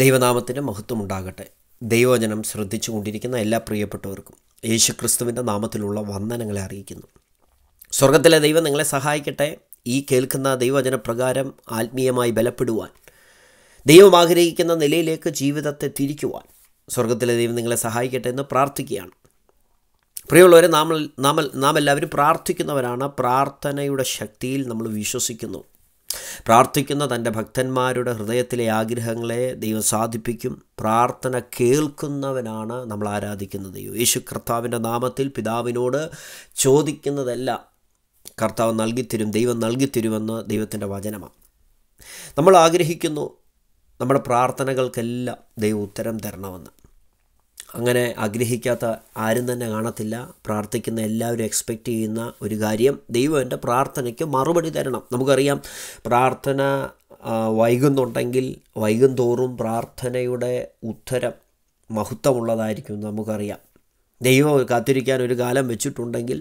ദൈവനാമത്തിന് മഹത്വമുണ്ടാകട്ടെ ദൈവവചനം ശ്രദ്ധിച്ചു കൊണ്ടിരിക്കുന്ന എല്ലാ പ്രിയപ്പെട്ടവർക്കും യേശുക്രിസ്തുവിൻ്റെ നാമത്തിലുള്ള വന്ദനങ്ങളെ അറിയിക്കുന്നു സ്വർഗത്തിലെ ദൈവം നിങ്ങളെ സഹായിക്കട്ടെ ഈ കേൾക്കുന്ന ദൈവജന പ്രകാരം ആത്മീയമായി ബലപ്പെടുവാൻ ദൈവം ആഗ്രഹിക്കുന്ന നിലയിലേക്ക് ജീവിതത്തെ തിരിക്കുവാൻ സ്വർഗത്തിലെ ദൈവം നിങ്ങളെ സഹായിക്കട്ടെ എന്ന് പ്രാർത്ഥിക്കുകയാണ് പ്രിയമുള്ളവരെ നാം നാം നാം എല്ലാവരും പ്രാർത്ഥിക്കുന്നവരാണ് പ്രാർത്ഥനയുടെ ശക്തിയിൽ നമ്മൾ വിശ്വസിക്കുന്നു പ്രാർത്ഥിക്കുന്ന തൻ്റെ ഭക്തന്മാരുടെ ഹൃദയത്തിലെ ആഗ്രഹങ്ങളെ ദൈവം സാധിപ്പിക്കും പ്രാർത്ഥന കേൾക്കുന്നവനാണ് നമ്മൾ ആരാധിക്കുന്ന ദൈവം യേശു കർത്താവിൻ്റെ നാമത്തിൽ പിതാവിനോട് ചോദിക്കുന്നതല്ല കർത്താവ് നൽകിത്തരും ദൈവം നൽകിത്തരുമെന്ന് ദൈവത്തിൻ്റെ വചനമാണ് നമ്മൾ ആഗ്രഹിക്കുന്നു നമ്മുടെ പ്രാർത്ഥനകൾക്കെല്ലാം ദൈവം ഉത്തരം തരണമെന്ന് അങ്ങനെ ആഗ്രഹിക്കാത്ത ആരും തന്നെ കാണത്തില്ല പ്രാർത്ഥിക്കുന്ന എല്ലാവരും എക്സ്പെക്റ്റ് ചെയ്യുന്ന ഒരു കാര്യം ദൈവം എൻ്റെ പ്രാർത്ഥനയ്ക്ക് മറുപടി തരണം നമുക്കറിയാം പ്രാർത്ഥന വൈകുന്നുണ്ടെങ്കിൽ വൈകുന്തോറും പ്രാർത്ഥനയുടെ ഉത്തരം മഹത്വമുള്ളതായിരിക്കും നമുക്കറിയാം ദൈവം കാത്തിരിക്കാൻ ഒരു കാലം വെച്ചിട്ടുണ്ടെങ്കിൽ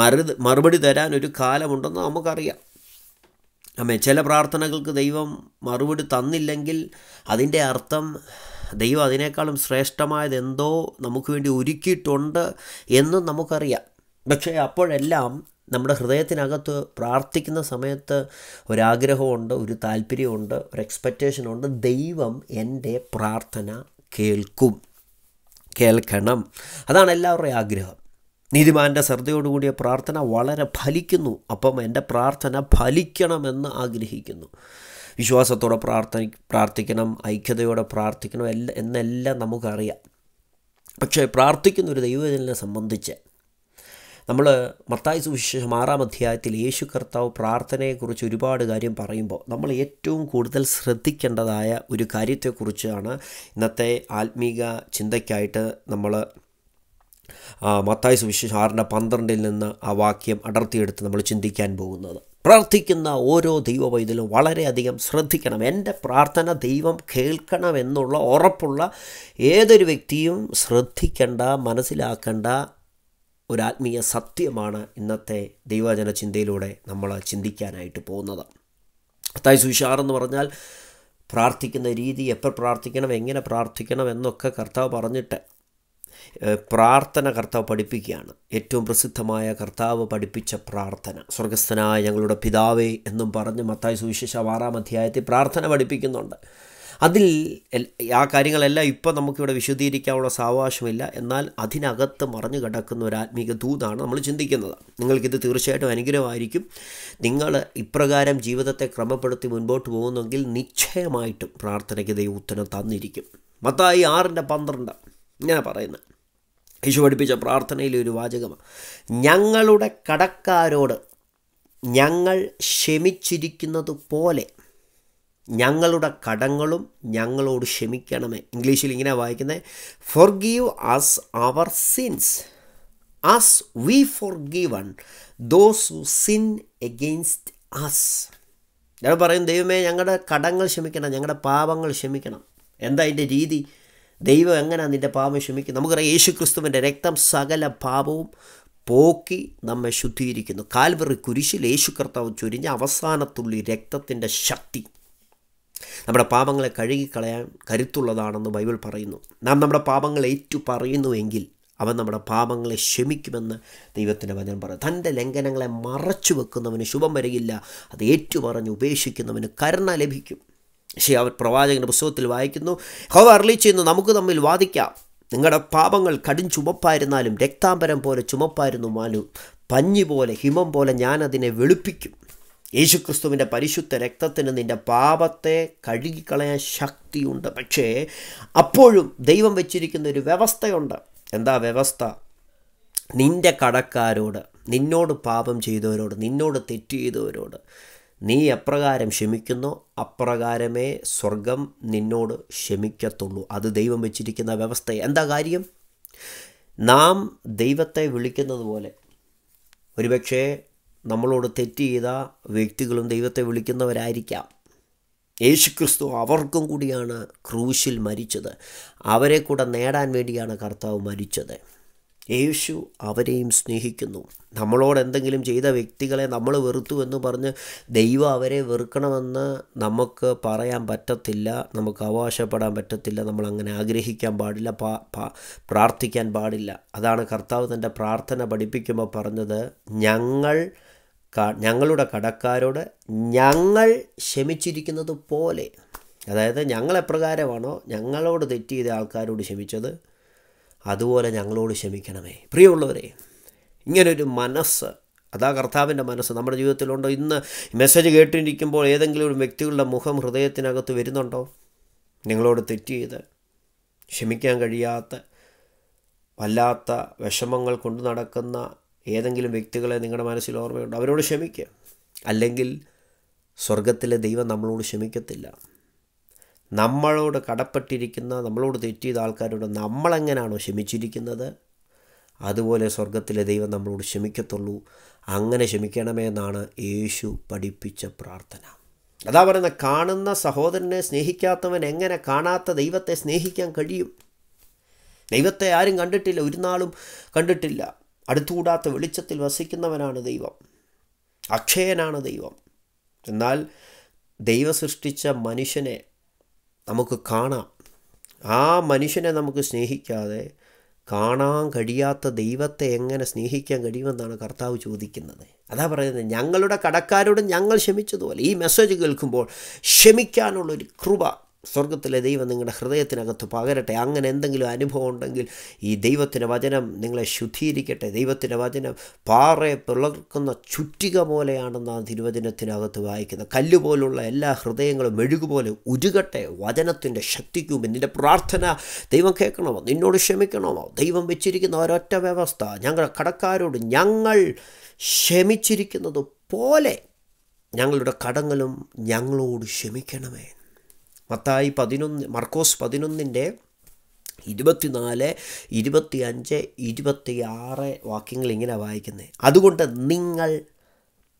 മറു മറുപടി തരാൻ ഒരു കാലമുണ്ടെന്ന് നമുക്കറിയാം അമ്മേ ചില പ്രാർത്ഥനകൾക്ക് ദൈവം മറുപടി തന്നില്ലെങ്കിൽ അതിൻ്റെ അർത്ഥം ദൈവം അതിനേക്കാളും ശ്രേഷ്ഠമായത് എന്തോ നമുക്ക് വേണ്ടി ഒരുക്കിയിട്ടുണ്ട് എന്നും നമുക്കറിയാം പക്ഷേ അപ്പോഴെല്ലാം നമ്മുടെ ഹൃദയത്തിനകത്ത് പ്രാർത്ഥിക്കുന്ന സമയത്ത് ഒരാഗ്രഹമുണ്ട് ഒരു താല്പര്യമുണ്ട് ഒരു എക്സ്പെക്റ്റേഷനുണ്ട് ദൈവം എൻ്റെ പ്രാർത്ഥന കേൾക്കും കേൾക്കണം അതാണ് എല്ലാവരുടെയും ആഗ്രഹം നീതിമാൻ്റെ ശ്രദ്ധയോടുകൂടിയ പ്രാർത്ഥന വളരെ ഫലിക്കുന്നു അപ്പം എൻ്റെ പ്രാർത്ഥന ഫലിക്കണമെന്ന് ആഗ്രഹിക്കുന്നു വിശ്വാസത്തോടെ പ്രാർത്ഥി പ്രാർത്ഥിക്കണം ഐക്യതയോടെ പ്രാർത്ഥിക്കണം എല്ലാ എന്നെല്ലാം നമുക്കറിയാം പക്ഷേ പ്രാർത്ഥിക്കുന്ന ഒരു ദൈവജനെ സംബന്ധിച്ച് നമ്മൾ മത്തായ സുവിശേഷം ആറാം അധ്യായത്തിൽ യേശു കർത്താവ് പ്രാർത്ഥനയെക്കുറിച്ച് ഒരുപാട് കാര്യം പറയുമ്പോൾ നമ്മൾ ഏറ്റവും കൂടുതൽ ശ്രദ്ധിക്കേണ്ടതായ ഒരു കാര്യത്തെക്കുറിച്ചാണ് ഇന്നത്തെ ആത്മീക ചിന്തയ്ക്കായിട്ട് നമ്മൾ മത്തായ സുവിശേഷം ആറിൻ്റെ പന്ത്രണ്ടിൽ നിന്ന് ആ വാക്യം അടർത്തിയെടുത്ത് നമ്മൾ ചിന്തിക്കാൻ പോകുന്നത് പ്രാർത്ഥിക്കുന്ന ഓരോ വൈദ്യലും വളരെയധികം ശ്രദ്ധിക്കണം എൻ്റെ പ്രാർത്ഥന ദൈവം കേൾക്കണമെന്നുള്ള ഉറപ്പുള്ള ഏതൊരു വ്യക്തിയും ശ്രദ്ധിക്കേണ്ട മനസ്സിലാക്കേണ്ട ഒരു ആത്മീയ സത്യമാണ് ഇന്നത്തെ ദൈവജന ചിന്തയിലൂടെ നമ്മൾ ചിന്തിക്കാനായിട്ട് പോകുന്നത് അത്തായ സുഷാറെന്ന് പറഞ്ഞാൽ പ്രാർത്ഥിക്കുന്ന രീതി എപ്പോൾ പ്രാർത്ഥിക്കണം എങ്ങനെ പ്രാർത്ഥിക്കണം എന്നൊക്കെ കർത്താവ് പറഞ്ഞിട്ട് പ്രാർത്ഥന കർത്താവ് പഠിപ്പിക്കുകയാണ് ഏറ്റവും പ്രസിദ്ധമായ കർത്താവ് പഠിപ്പിച്ച പ്രാർത്ഥന സ്വർഗസ്ഥനായ ഞങ്ങളുടെ പിതാവേ എന്നും പറഞ്ഞ് മത്തായ സുവിശേഷ ആറാം അധ്യായത്തിൽ പ്രാർത്ഥന പഠിപ്പിക്കുന്നുണ്ട് അതിൽ ആ കാര്യങ്ങളെല്ലാം ഇപ്പോൾ നമുക്കിവിടെ വിശദീകരിക്കാനുള്ള സാവകാശമില്ല എന്നാൽ അതിനകത്ത് മറിഞ്ഞു കിടക്കുന്ന ഒരു ആത്മീക ദൂതാണ് നമ്മൾ ചിന്തിക്കുന്നത് നിങ്ങൾക്കിത് തീർച്ചയായിട്ടും അനുഗ്രഹമായിരിക്കും നിങ്ങൾ ഇപ്രകാരം ജീവിതത്തെ ക്രമപ്പെടുത്തി മുൻപോട്ട് പോകുന്നെങ്കിൽ നിശ്ചയമായിട്ടും പ്രാർത്ഥനയ്ക്ക് ദൈവം ഉത്തരം തന്നിരിക്കും മത്തായി ആറിൻ്റെ പന്ത്രണ്ട് ഞാൻ പറയുന്നത് യേശു പഠിപ്പിച്ച പ്രാർത്ഥനയിലെ ഒരു വാചകമാണ് ഞങ്ങളുടെ കടക്കാരോട് ഞങ്ങൾ ക്ഷമിച്ചിരിക്കുന്നത് പോലെ ഞങ്ങളുടെ കടങ്ങളും ഞങ്ങളോട് ക്ഷമിക്കണമേ ഇംഗ്ലീഷിൽ ഇങ്ങനെ വായിക്കുന്നത് forgive us our sins as we forgiven those who sin against us ഞാൻ പറയും ദൈവമേ ഞങ്ങളുടെ കടങ്ങൾ ക്ഷമിക്കണം ഞങ്ങളുടെ പാപങ്ങൾ ക്ഷമിക്കണം എന്താ അതിൻ്റെ രീതി ദൈവം എങ്ങനെ നിൻ്റെ പാപം ക്ഷമിക്കും നമുക്കറിയാം യേശു ക്രിസ്തുവിൻ്റെ രക്തം സകല പാപവും പോക്കി നമ്മെ ശുദ്ധീകരിക്കുന്നു കാൽവറി കുരിശിൽ യേശു കർത്താവ് ചൊരിഞ്ഞ അവസാനത്തുള്ളി രക്തത്തിൻ്റെ ശക്തി നമ്മുടെ പാപങ്ങളെ കഴുകിക്കളയാൻ കരുത്തുള്ളതാണെന്ന് ബൈബിൾ പറയുന്നു നാം നമ്മുടെ പാപങ്ങൾ ഏറ്റു പറയുന്നുവെങ്കിൽ അവൻ നമ്മുടെ പാപങ്ങളെ ക്ഷമിക്കുമെന്ന് ദൈവത്തിൻ്റെ വചനം പറയും തൻ്റെ ലംഘനങ്ങളെ മറച്ചു വെക്കുന്നവന് ശുഭം വരികില്ല അത് പറഞ്ഞ് ഉപേക്ഷിക്കുന്നവന് കരുണ ലഭിക്കും പക്ഷേ അവർ പ്രവാചകൻ്റെ പുസ്തകത്തിൽ വായിക്കുന്നു ഹോവ അർലി ചെയ്യുന്നു നമുക്ക് തമ്മിൽ വാദിക്കാം നിങ്ങളുടെ പാപങ്ങൾ കടും ചുമപ്പായിരുന്നാലും രക്താംബരം പോലെ ചുമപ്പായിരുന്നുമാലും പഞ്ഞി പോലെ ഹിമം പോലെ ഞാനതിനെ വെളുപ്പിക്കും യേശുക്രിസ്തുവിൻ്റെ പരിശുദ്ധ രക്തത്തിന് നിൻ്റെ പാപത്തെ കഴുകിക്കളയാൻ ശക്തിയുണ്ട് പക്ഷേ അപ്പോഴും ദൈവം വെച്ചിരിക്കുന്ന ഒരു വ്യവസ്ഥയുണ്ട് എന്താ വ്യവസ്ഥ നിൻ്റെ കടക്കാരോട് നിന്നോട് പാപം ചെയ്തവരോട് നിന്നോട് തെറ്റ് ചെയ്തവരോട് നീ എപ്രകാരം ക്ഷമിക്കുന്നോ അപ്രകാരമേ സ്വർഗം നിന്നോട് ക്ഷമിക്കത്തുള്ളൂ അത് ദൈവം വെച്ചിരിക്കുന്ന വ്യവസ്ഥ എന്താ കാര്യം നാം ദൈവത്തെ വിളിക്കുന്നത് പോലെ ഒരുപക്ഷേ നമ്മളോട് തെറ്റ് ചെയ്ത വ്യക്തികളും ദൈവത്തെ വിളിക്കുന്നവരായിരിക്കാം യേശുക്രിസ്തു അവർക്കും കൂടിയാണ് ക്രൂശിൽ മരിച്ചത് അവരെ കൂടെ നേടാൻ വേണ്ടിയാണ് കർത്താവ് മരിച്ചത് യേശു അവരെയും സ്നേഹിക്കുന്നു നമ്മളോട് എന്തെങ്കിലും ചെയ്ത വ്യക്തികളെ നമ്മൾ വെറുത്തു എന്ന് പറഞ്ഞ് ദൈവം അവരെ വെറുക്കണമെന്ന് നമുക്ക് പറയാൻ പറ്റത്തില്ല നമുക്ക് അവകാശപ്പെടാൻ പറ്റത്തില്ല നമ്മൾ അങ്ങനെ ആഗ്രഹിക്കാൻ പാടില്ല പ്രാർത്ഥിക്കാൻ പാടില്ല അതാണ് കർത്താവ് തൻ്റെ പ്രാർത്ഥന പഠിപ്പിക്കുമ്പോൾ പറഞ്ഞത് ഞങ്ങൾ ഞങ്ങളുടെ കടക്കാരോട് ഞങ്ങൾ ക്ഷമിച്ചിരിക്കുന്നത് പോലെ അതായത് ഞങ്ങളെപ്രകാരമാണോ ഞങ്ങളോട് തെറ്റ് ചെയ്ത ആൾക്കാരോട് ക്ഷമിച്ചത് അതുപോലെ ഞങ്ങളോട് ക്ഷമിക്കണമേ പ്രിയമുള്ളവരെ ഇങ്ങനൊരു മനസ്സ് അതാ കർത്താവിൻ്റെ മനസ്സ് നമ്മുടെ ജീവിതത്തിലുണ്ടോ ഇന്ന് മെസ്സേജ് കേട്ടിരിക്കുമ്പോൾ ഏതെങ്കിലും ഒരു വ്യക്തികളുടെ മുഖം ഹൃദയത്തിനകത്ത് വരുന്നുണ്ടോ നിങ്ങളോട് തെറ്റ് ചെയ്ത് ക്ഷമിക്കാൻ കഴിയാത്ത വല്ലാത്ത വിഷമങ്ങൾ കൊണ്ടു നടക്കുന്ന ഏതെങ്കിലും വ്യക്തികളെ നിങ്ങളുടെ മനസ്സിൽ ഓർമ്മയുണ്ടോ അവരോട് ക്ഷമിക്കുക അല്ലെങ്കിൽ സ്വർഗത്തിലെ ദൈവം നമ്മളോട് ക്ഷമിക്കത്തില്ല നമ്മളോട് കടപ്പെട്ടിരിക്കുന്ന നമ്മളോട് തെറ്റിയത് ആൾക്കാരോട് നമ്മളെങ്ങനെയാണോ ക്ഷമിച്ചിരിക്കുന്നത് അതുപോലെ സ്വർഗത്തിലെ ദൈവം നമ്മളോട് ക്ഷമിക്കത്തുള്ളൂ അങ്ങനെ ക്ഷമിക്കണമേ എന്നാണ് യേശു പഠിപ്പിച്ച പ്രാർത്ഥന അതാ പറയുന്ന കാണുന്ന സഹോദരനെ സ്നേഹിക്കാത്തവൻ എങ്ങനെ കാണാത്ത ദൈവത്തെ സ്നേഹിക്കാൻ കഴിയും ദൈവത്തെ ആരും കണ്ടിട്ടില്ല ഒരു നാളും കണ്ടിട്ടില്ല അടുത്തുകൂടാത്ത വെളിച്ചത്തിൽ വസിക്കുന്നവനാണ് ദൈവം അക്ഷയനാണ് ദൈവം എന്നാൽ ദൈവ സൃഷ്ടിച്ച മനുഷ്യനെ നമുക്ക് കാണാം ആ മനുഷ്യനെ നമുക്ക് സ്നേഹിക്കാതെ കാണാൻ കഴിയാത്ത ദൈവത്തെ എങ്ങനെ സ്നേഹിക്കാൻ കഴിയുമെന്നാണ് കർത്താവ് ചോദിക്കുന്നത് അതാ പറയുന്നത് ഞങ്ങളുടെ കടക്കാരോട് ഞങ്ങൾ ക്ഷമിച്ചതുപോലെ ഈ മെസ്സേജ് കേൾക്കുമ്പോൾ ക്ഷമിക്കാനുള്ളൊരു കൃപ സ്വർഗത്തിലെ ദൈവം നിങ്ങളുടെ ഹൃദയത്തിനകത്ത് പകരട്ടെ അങ്ങനെ എന്തെങ്കിലും അനുഭവം ഉണ്ടെങ്കിൽ ഈ ദൈവത്തിൻ്റെ വചനം നിങ്ങളെ ശുദ്ധീകരിക്കട്ടെ ദൈവത്തിൻ്റെ വചനം പാറയെ പിളർക്കുന്ന ചുറ്റിക പോലെയാണെന്ന് ആ തിരുവചനത്തിനകത്ത് വായിക്കുന്നത് കല്ല് എല്ലാ ഹൃദയങ്ങളും മെഴുകുപോലെ ഉരുകട്ടെ വചനത്തിൻ്റെ ശക്തിക്കും നിൻ്റെ പ്രാർത്ഥന ദൈവം കേൾക്കണമോ നിന്നോട് ക്ഷമിക്കണമോ ദൈവം വെച്ചിരിക്കുന്ന ഒരൊറ്റ വ്യവസ്ഥ ഞങ്ങൾ കടക്കാരോട് ഞങ്ങൾ ക്ഷമിച്ചിരിക്കുന്നത് പോലെ ഞങ്ങളുടെ കടങ്ങളും ഞങ്ങളോട് ക്ഷമിക്കണമേ മത്തായി പതിനൊന്ന് മർക്കോസ് പതിനൊന്നിൻ്റെ ഇരുപത്തിനാല് ഇരുപത്തി അഞ്ച് ഇരുപത്തി ആറ് വാക്യങ്ങൾ ഇങ്ങനെ വായിക്കുന്നത് അതുകൊണ്ട് നിങ്ങൾ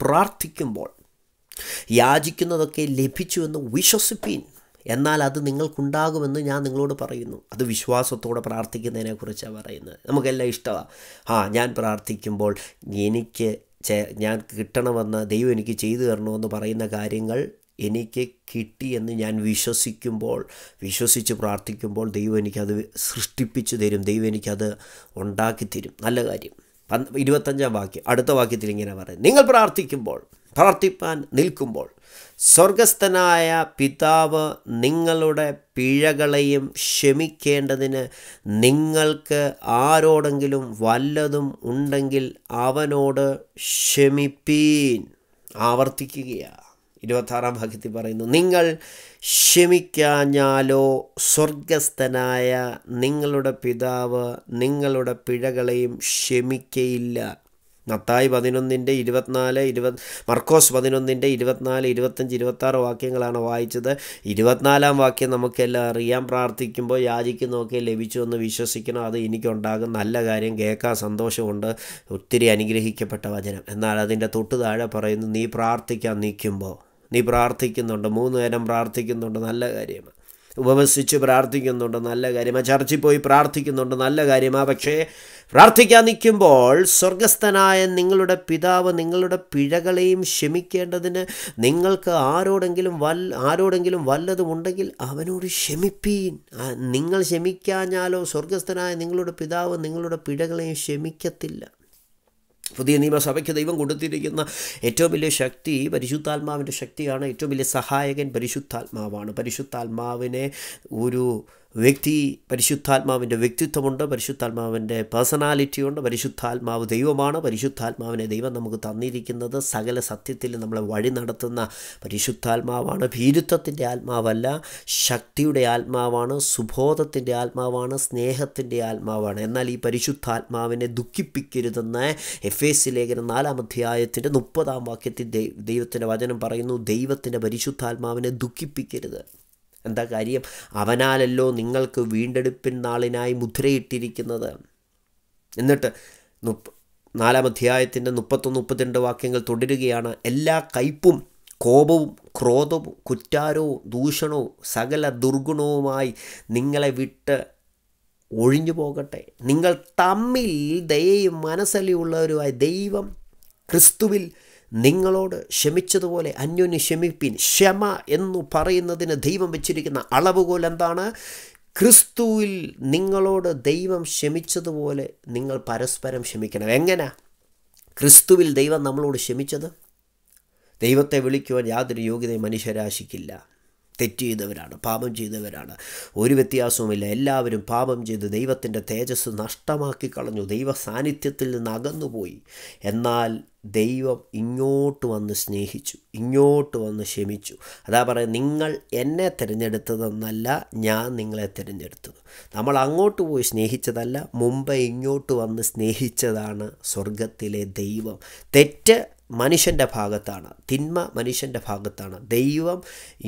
പ്രാർത്ഥിക്കുമ്പോൾ യാചിക്കുന്നതൊക്കെ ലഭിച്ചുവെന്ന് വിശ്വസിപ്പീൻ എന്നാൽ അത് നിങ്ങൾക്കുണ്ടാകുമെന്ന് ഞാൻ നിങ്ങളോട് പറയുന്നു അത് വിശ്വാസത്തോടെ പ്രാർത്ഥിക്കുന്നതിനെക്കുറിച്ചാണ് പറയുന്നത് നമുക്കെല്ലാം ഇഷ്ടമാണ് ആ ഞാൻ പ്രാർത്ഥിക്കുമ്പോൾ എനിക്ക് ഞാൻ കിട്ടണമെന്ന് ദൈവം എനിക്ക് ചെയ്തു തരണമെന്ന് പറയുന്ന കാര്യങ്ങൾ എനിക്ക് കിട്ടി എന്ന് ഞാൻ വിശ്വസിക്കുമ്പോൾ വിശ്വസിച്ച് പ്രാർത്ഥിക്കുമ്പോൾ ദൈവം എനിക്കത് സൃഷ്ടിപ്പിച്ചു തരും ദൈവം എനിക്കത് ഉണ്ടാക്കിത്തരും തരും നല്ല കാര്യം ഇരുപത്തഞ്ചാം വാക്യം അടുത്ത വാക്യത്തിൽ ഇങ്ങനെ പറയും നിങ്ങൾ പ്രാർത്ഥിക്കുമ്പോൾ പ്രാർത്ഥിപ്പാൻ നിൽക്കുമ്പോൾ സ്വർഗസ്ഥനായ പിതാവ് നിങ്ങളുടെ പിഴകളെയും ക്ഷമിക്കേണ്ടതിന് നിങ്ങൾക്ക് ആരോടെങ്കിലും വല്ലതും ഉണ്ടെങ്കിൽ അവനോട് ക്ഷമിപ്പീൻ ആവർത്തിക്കുകയാണ് ഇരുപത്താറാം ഭാഗ്യത്തിൽ പറയുന്നു നിങ്ങൾ ക്ഷമിക്കാഞ്ഞാലോ സ്വർഗസ്ഥനായ നിങ്ങളുടെ പിതാവ് നിങ്ങളുടെ പിഴകളെയും ക്ഷമിക്കയില്ല നത്തായി പതിനൊന്നിൻ്റെ ഇരുപത്തിനാല് ഇരുപത് മർക്കോസ് പതിനൊന്നിൻ്റെ ഇരുപത്തിനാല് ഇരുപത്തഞ്ച് ഇരുപത്താറ് വാക്യങ്ങളാണ് വായിച്ചത് ഇരുപത്തിനാലാം വാക്യം നമുക്കെല്ലാം അറിയാം പ്രാർത്ഥിക്കുമ്പോൾ യാചിക്കുന്നതൊക്കെ ലഭിച്ചു എന്ന് വിശ്വസിക്കണം അത് എനിക്കുണ്ടാകും നല്ല കാര്യം കേൾക്കാൻ സന്തോഷമുണ്ട് ഒത്തിരി അനുഗ്രഹിക്കപ്പെട്ട വചനം എന്നാൽ അതിൻ്റെ തൊട്ടു താഴെ പറയുന്നു നീ പ്രാർത്ഥിക്കാൻ നിൽക്കുമ്പോൾ നീ പ്രാർത്ഥിക്കുന്നുണ്ട് മൂന്ന് നേരം പ്രാർത്ഥിക്കുന്നുണ്ട് നല്ല കാര്യമാണ് ഉപവസിച്ച് പ്രാർത്ഥിക്കുന്നുണ്ട് നല്ല കാര്യമാണ് ചർച്ചിൽ പോയി പ്രാർത്ഥിക്കുന്നുണ്ട് നല്ല കാര്യമാണ് പക്ഷേ പ്രാർത്ഥിക്കാൻ നിൽക്കുമ്പോൾ സ്വർഗസ്ഥനായ നിങ്ങളുടെ പിതാവ് നിങ്ങളുടെ പിഴകളെയും ക്ഷമിക്കേണ്ടതിന് നിങ്ങൾക്ക് ആരോടെങ്കിലും വല്ല ആരോടെങ്കിലും വല്ലതും ഉണ്ടെങ്കിൽ അവനോട് ക്ഷമിപ്പീൻ നിങ്ങൾ ക്ഷമിക്കാഞ്ഞാലോ സ്വർഗസ്ഥനായ നിങ്ങളുടെ പിതാവ് നിങ്ങളുടെ പിഴകളെയും ക്ഷമിക്കത്തില്ല പുതിയ നിയമസഭയ്ക്ക് ദൈവം കൊടുത്തിരിക്കുന്ന ഏറ്റവും വലിയ ശക്തി പരിശുദ്ധാത്മാവിൻ്റെ ശക്തിയാണ് ഏറ്റവും വലിയ സഹായകൻ പരിശുദ്ധാത്മാവാണ് പരിശുദ്ധാത്മാവിനെ ഒരു വ്യക്തി പരിശുദ്ധാത്മാവിൻ്റെ വ്യക്തിത്വമുണ്ട് പരിശുദ്ധാത്മാവിൻ്റെ പേഴ്സണാലിറ്റിയുണ്ട് പരിശുദ്ധാത്മാവ് ദൈവമാണ് പരിശുദ്ധാത്മാവിനെ ദൈവം നമുക്ക് തന്നിരിക്കുന്നത് സകല സത്യത്തിൽ നമ്മളെ വഴി നടത്തുന്ന പരിശുദ്ധാത്മാവാണ് ഭീരുത്വത്തിൻ്റെ ആത്മാവല്ല ശക്തിയുടെ ആത്മാവാണ് സുബോധത്തിൻ്റെ ആത്മാവാണ് സ്നേഹത്തിൻ്റെ ആത്മാവാണ് എന്നാൽ ഈ പരിശുദ്ധാത്മാവിനെ ദുഃഖിപ്പിക്കരുതെന്ന് എഫ് എസ് ലേഖന നാലാം അധ്യായത്തിൻ്റെ മുപ്പതാം വാക്യത്തിൽ ദൈവത്തിൻ്റെ വചനം പറയുന്നു ദൈവത്തിൻ്റെ പരിശുദ്ധാത്മാവിനെ ദുഃഖിപ്പിക്കരുത് എന്താ കാര്യം അവനാലല്ലോ നിങ്ങൾക്ക് വീണ്ടെടുപ്പിൻ നാളിനായി മുദ്രയിട്ടിരിക്കുന്നത് എന്നിട്ട് മുപ്പ നാലാം അധ്യായത്തിൻ്റെ മുപ്പത്തൊന്ന് മുപ്പത്തിരണ്ട് വാക്യങ്ങൾ തുടരുകയാണ് എല്ലാ കയ്പും കോപവും ക്രോധവും കുറ്റാരവും ദൂഷണവും സകല ദുർഗുണവുമായി നിങ്ങളെ വിട്ട് ഒഴിഞ്ഞു പോകട്ടെ നിങ്ങൾ തമ്മിൽ ദയയും മനസ്സലിയുള്ളവരുമായി ദൈവം ക്രിസ്തുവിൽ നിങ്ങളോട് ക്ഷമിച്ചതുപോലെ അന്യോന്യം ക്ഷമിപ്പിൻ ക്ഷമ എന്നു പറയുന്നതിന് ദൈവം വെച്ചിരിക്കുന്ന അളവുകോൽ എന്താണ് ക്രിസ്തുവിൽ നിങ്ങളോട് ദൈവം ക്ഷമിച്ചതുപോലെ നിങ്ങൾ പരസ്പരം ക്ഷമിക്കണം എങ്ങനെ ക്രിസ്തുവിൽ ദൈവം നമ്മളോട് ക്ഷമിച്ചത് ദൈവത്തെ വിളിക്കുവാൻ യാതൊരു യോഗ്യതയും മനുഷ്യരാശിക്കില്ല തെറ്റ് ചെയ്തവരാണ് പാപം ചെയ്തവരാണ് ഒരു വ്യത്യാസവുമില്ല എല്ലാവരും പാപം ചെയ്ത് ദൈവത്തിൻ്റെ തേജസ് നഷ്ടമാക്കി കളഞ്ഞു ദൈവ സാന്നിധ്യത്തിൽ നിന്ന് അകന്നുപോയി എന്നാൽ ദൈവം ഇങ്ങോട്ട് വന്ന് സ്നേഹിച്ചു ഇങ്ങോട്ട് വന്ന് ക്ഷമിച്ചു അതാ പറയുക നിങ്ങൾ എന്നെ തിരഞ്ഞെടുത്തതെന്നല്ല ഞാൻ നിങ്ങളെ തിരഞ്ഞെടുത്തത് നമ്മൾ അങ്ങോട്ട് പോയി സ്നേഹിച്ചതല്ല മുമ്പ് ഇങ്ങോട്ട് വന്ന് സ്നേഹിച്ചതാണ് സ്വർഗത്തിലെ ദൈവം തെറ്റ് മനുഷ്യൻ്റെ ഭാഗത്താണ് തിന്മ മനുഷ്യൻ്റെ ഭാഗത്താണ് ദൈവം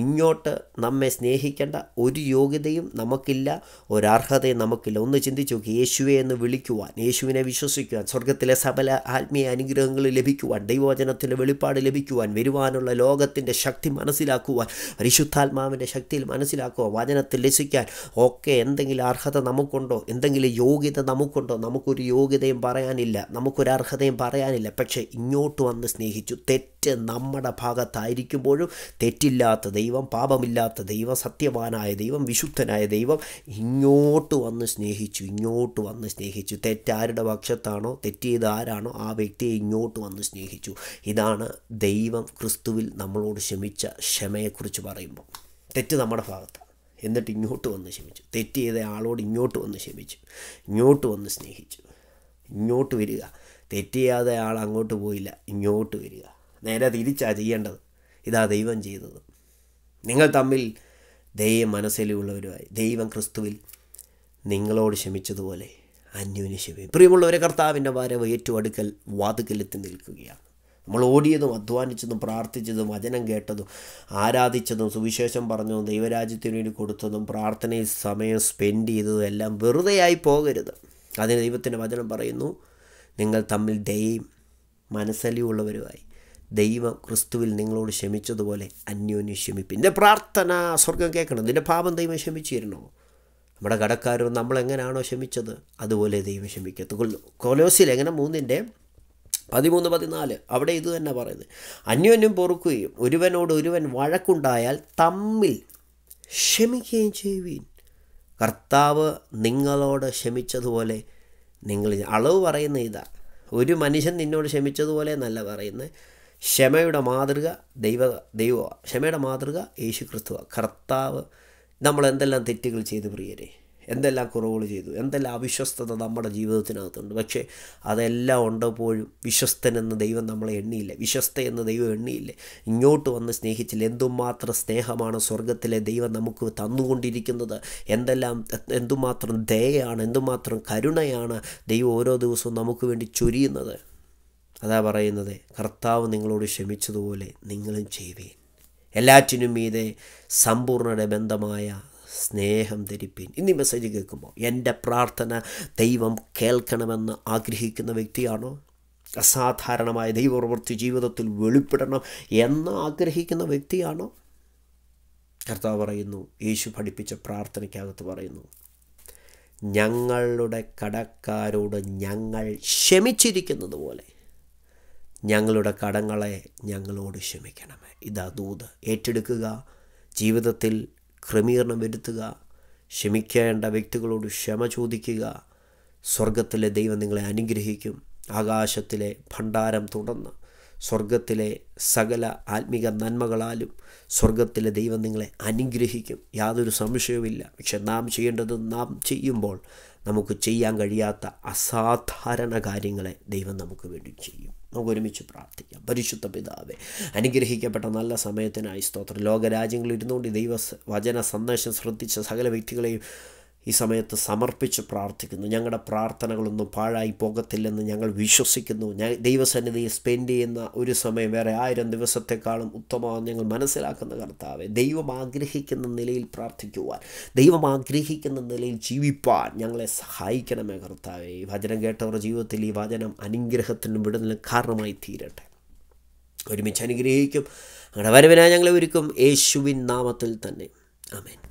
ഇങ്ങോട്ട് നമ്മെ സ്നേഹിക്കേണ്ട ഒരു യോഗ്യതയും നമുക്കില്ല ഒരർഹതയും നമുക്കില്ല ഒന്ന് ചിന്തിച്ചു നോക്കി യേശുവെ എന്ന് വിളിക്കുവാൻ യേശുവിനെ വിശ്വസിക്കുവാൻ സ്വർഗത്തിലെ സബല ആത്മീയ അനുഗ്രഹങ്ങൾ ലഭിക്കുവാൻ ദൈവവചനത്തിൻ്റെ വെളിപ്പാട് ലഭിക്കുവാൻ വരുവാനുള്ള ലോകത്തിൻ്റെ ശക്തി മനസ്സിലാക്കുവാൻ പരിശുദ്ധാത്മാവിൻ്റെ ശക്തിയിൽ മനസ്സിലാക്കുവാൻ വചനത്തിൽ രസിക്കാൻ ഒക്കെ എന്തെങ്കിലും അർഹത നമുക്കുണ്ടോ എന്തെങ്കിലും യോഗ്യത നമുക്കുണ്ടോ നമുക്കൊരു യോഗ്യതയും പറയാനില്ല നമുക്കൊരു അർഹതയും പറയാനില്ല പക്ഷേ ഇങ്ങോട്ട് വന്ന് സ്നേഹിച്ചു തെറ്റ് നമ്മുടെ ഭാഗത്തായിരിക്കുമ്പോഴും തെറ്റില്ലാത്ത ദൈവം പാപമില്ലാത്ത ദൈവം സത്യവാനായ ദൈവം വിശുദ്ധനായ ദൈവം ഇങ്ങോട്ട് വന്ന് സ്നേഹിച്ചു ഇങ്ങോട്ട് വന്ന് സ്നേഹിച്ചു തെറ്റാരുടെ പക്ഷത്താണോ തെറ്റ് ആരാണോ ആ വ്യക്തിയെ ഇങ്ങോട്ട് വന്ന് സ്നേഹിച്ചു ഇതാണ് ദൈവം ക്രിസ്തുവിൽ നമ്മളോട് ക്ഷമിച്ച ക്ഷമയെക്കുറിച്ച് പറയുമ്പോൾ തെറ്റ് നമ്മുടെ ഭാഗത്ത് എന്നിട്ട് ഇങ്ങോട്ട് വന്ന് ക്ഷമിച്ചു തെറ്റ് ചെയ്ത ആളോട് ഇങ്ങോട്ട് വന്ന് ക്ഷമിച്ചു ഇങ്ങോട്ട് വന്ന് സ്നേഹിച്ചു ഇങ്ങോട്ട് വരിക തെറ്റിയാതെ ആൾ അങ്ങോട്ട് പോയില്ല ഇങ്ങോട്ട് വരിക നേരെ തിരിച്ചാണ് ചെയ്യേണ്ടത് ഇതാ ദൈവം ചെയ്തത് നിങ്ങൾ തമ്മിൽ ദൈവം മനസ്സിലുള്ളവരുമായി ദൈവം ക്രിസ്തുവിൽ നിങ്ങളോട് ക്ഷമിച്ചതുപോലെ അന്യോന്യ ക്ഷമയും പ്രിയമുള്ളവരെ കർത്താവിൻ്റെ വരവ് ഏറ്റവും അടുക്കൽ വാതുക്കലെത്തി നിൽക്കുകയാണ് നമ്മൾ ഓടിയതും അധ്വാനിച്ചതും പ്രാർത്ഥിച്ചതും വചനം കേട്ടതും ആരാധിച്ചതും സുവിശേഷം പറഞ്ഞതും ദൈവരാജ്യത്തിന് വേണ്ടി കൊടുത്തതും പ്രാർത്ഥനയിൽ സമയം സ്പെൻഡ് ചെയ്തതും എല്ലാം വെറുതെയായി പോകരുത് അതിന് ദൈവത്തിൻ്റെ വചനം പറയുന്നു നിങ്ങൾ തമ്മിൽ ദയയും മനസ്സലിയുള്ളവരുമായി ദൈവം ക്രിസ്തുവിൽ നിങ്ങളോട് ക്ഷമിച്ചതുപോലെ അന്യോന്യം ക്ഷമിപ്പിൻ എൻ്റെ പ്രാർത്ഥന സ്വർഗം കേൾക്കണം നിൻ്റെ പാപം ദൈവം ക്ഷമിച്ചിരുന്നോ നമ്മുടെ കടക്കാരോ നമ്മളെങ്ങനെയാണോ ക്ഷമിച്ചത് അതുപോലെ ദൈവം ക്ഷമിക്കത്തു കൊലോസിൽ എങ്ങനെ മൂന്നിൻ്റെ പതിമൂന്ന് പതിനാല് അവിടെ ഇത് തന്നെ പറയുന്നത് അന്യോന്യം പൊറുക്കുകയും ഒരുവനോട് ഒരുവൻ വഴക്കുണ്ടായാൽ തമ്മിൽ ക്ഷമിക്കുകയും ചെയ്യുവീൻ കർത്താവ് നിങ്ങളോട് ക്ഷമിച്ചതുപോലെ നിങ്ങൾ അളവ് പറയുന്ന ഇതാ ഒരു മനുഷ്യൻ നിന്നോട് ക്ഷമിച്ചതുപോലെ എന്നല്ല പറയുന്നത് ക്ഷമയുടെ മാതൃക ദൈവ ദൈവമാണ് ക്ഷമയുടെ മാതൃക യേശു ക്രിസ്തുവാണ് കർത്താവ് നമ്മൾ എന്തെല്ലാം തെറ്റുകൾ ചെയ്തു പ്രിയരേ എന്തെല്ലാം കുറവുകൾ ചെയ്തു എന്തെല്ലാം അവിശ്വസ്തത നമ്മുടെ ജീവിതത്തിനകത്തുണ്ട് പക്ഷേ അതെല്ലാം ഉണ്ടപ്പോഴും വിശ്വസ്തൻ എന്ന ദൈവം നമ്മളെ എണ്ണിയില്ല വിശ്വസ്ത എന്ന ദൈവം എണ്ണിയില്ല ഇങ്ങോട്ട് വന്ന് സ്നേഹിച്ചില്ല എന്തുമാത്രം സ്നേഹമാണ് സ്വർഗത്തിലെ ദൈവം നമുക്ക് തന്നുകൊണ്ടിരിക്കുന്നത് എന്തെല്ലാം എന്തുമാത്രം ദയയാണ് എന്തുമാത്രം കരുണയാണ് ദൈവം ഓരോ ദിവസവും നമുക്ക് വേണ്ടി ചൊരിയുന്നത് അതാ പറയുന്നത് കർത്താവ് നിങ്ങളോട് ക്ഷമിച്ചതുപോലെ നിങ്ങളും ചെയ്യുവേൻ എല്ലാറ്റിനും മീതെ സമ്പൂർണ്ണ ബന്ധമായ സ്നേഹം ധരിപ്പീൻ ഇന്ന് ഈ മെസ്സേജ് കേൾക്കുമ്പോൾ എൻ്റെ പ്രാർത്ഥന ദൈവം കേൾക്കണമെന്ന് ആഗ്രഹിക്കുന്ന വ്യക്തിയാണോ അസാധാരണമായ ദൈവപ്രവൃത്തി ജീവിതത്തിൽ വെളിപ്പെടണം എന്ന് ആഗ്രഹിക്കുന്ന വ്യക്തിയാണോ കർത്താവ് പറയുന്നു യേശു പഠിപ്പിച്ച പ്രാർത്ഥനയ്ക്കകത്ത് പറയുന്നു ഞങ്ങളുടെ കടക്കാരോട് ഞങ്ങൾ ക്ഷമിച്ചിരിക്കുന്നത് പോലെ ഞങ്ങളുടെ കടങ്ങളെ ഞങ്ങളോട് ക്ഷമിക്കണമേ ഇതാ ദൂത് ഏറ്റെടുക്കുക ജീവിതത്തിൽ ക്രമീകരണം വരുത്തുക ക്ഷമിക്കേണ്ട വ്യക്തികളോട് ക്ഷമ ചോദിക്കുക സ്വർഗത്തിലെ ദൈവം നിങ്ങളെ അനുഗ്രഹിക്കും ആകാശത്തിലെ ഭണ്ഡാരം തുടർന്ന് സ്വർഗത്തിലെ സകല ആത്മീക നന്മകളാലും സ്വർഗത്തിലെ ദൈവം നിങ്ങളെ അനുഗ്രഹിക്കും യാതൊരു സംശയവുമില്ല പക്ഷെ നാം ചെയ്യേണ്ടത് നാം ചെയ്യുമ്പോൾ നമുക്ക് ചെയ്യാൻ കഴിയാത്ത അസാധാരണ കാര്യങ്ങളെ ദൈവം നമുക്ക് വേണ്ടി ചെയ്യും നമുക്ക് ഒരുമിച്ച് പ്രാർത്ഥിക്കാം പരിശുദ്ധ പിതാവെ അനുഗ്രഹിക്കപ്പെട്ട നല്ല സമയത്തിനായി സ്തോത്രം ലോകരാജ്യങ്ങളിൽ ഇരുന്നുകൊണ്ട് ദൈവ വചന സന്ദേശം ശ്രദ്ധിച്ച സകല വ്യക്തികളെയും ഈ സമയത്ത് സമർപ്പിച്ച് പ്രാർത്ഥിക്കുന്നു ഞങ്ങളുടെ പ്രാർത്ഥനകളൊന്നും പാഴായി പോകത്തില്ലെന്ന് ഞങ്ങൾ വിശ്വസിക്കുന്നു ഞാൻ ദൈവസന്നിധിയിൽ സ്പെൻഡ് ചെയ്യുന്ന ഒരു സമയം വേറെ ആയിരം ദിവസത്തെക്കാളും ഉത്തമമാണെന്ന് ഞങ്ങൾ മനസ്സിലാക്കുന്ന കർത്താവെ ദൈവം ആഗ്രഹിക്കുന്ന നിലയിൽ പ്രാർത്ഥിക്കുവാൻ ദൈവം ആഗ്രഹിക്കുന്ന നിലയിൽ ജീവിപ്പാൻ ഞങ്ങളെ സഹായിക്കണമേ കർത്താവെ ഈ വചനം കേട്ടവരുടെ ജീവിതത്തിൽ ഈ വചനം അനുഗ്രഹത്തിനും വിടുന്നതിനും കാരണമായി തീരട്ടെ ഒരുമിച്ച് അനുഗ്രഹിക്കും ഞങ്ങളുടെ വരവിനാ ഞങ്ങളെ ഒരുക്കും യേശുവിൻ നാമത്തിൽ തന്നെ ആമേൻ